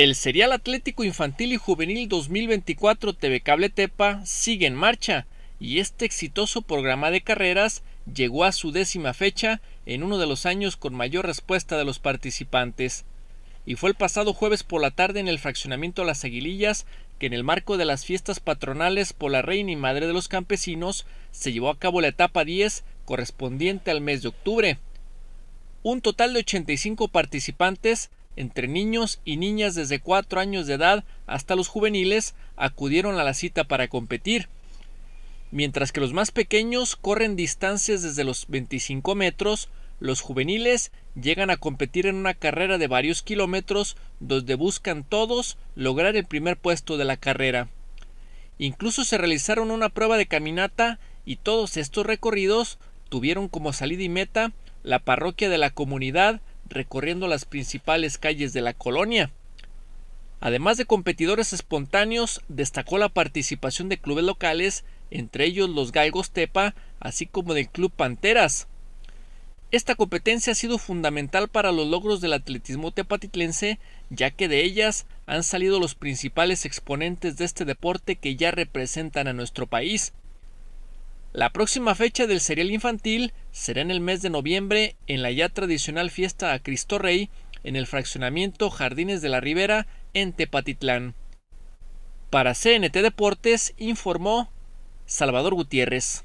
El Serial Atlético Infantil y Juvenil 2024 TV Cable Tepa sigue en marcha y este exitoso programa de carreras llegó a su décima fecha en uno de los años con mayor respuesta de los participantes. Y fue el pasado jueves por la tarde en el fraccionamiento Las Aguilillas que en el marco de las fiestas patronales por la Reina y Madre de los Campesinos se llevó a cabo la etapa 10 correspondiente al mes de octubre. Un total de 85 participantes entre niños y niñas desde 4 años de edad hasta los juveniles acudieron a la cita para competir, mientras que los más pequeños corren distancias desde los 25 metros, los juveniles llegan a competir en una carrera de varios kilómetros donde buscan todos lograr el primer puesto de la carrera. Incluso se realizaron una prueba de caminata y todos estos recorridos tuvieron como salida y meta la parroquia de la comunidad recorriendo las principales calles de la colonia. Además de competidores espontáneos, destacó la participación de clubes locales, entre ellos los Galgos Tepa, así como del Club Panteras. Esta competencia ha sido fundamental para los logros del atletismo tepatitlense, ya que de ellas han salido los principales exponentes de este deporte que ya representan a nuestro país. La próxima fecha del serial infantil será en el mes de noviembre en la ya tradicional fiesta a Cristo Rey en el fraccionamiento Jardines de la Ribera en Tepatitlán. Para CNT Deportes informó Salvador Gutiérrez.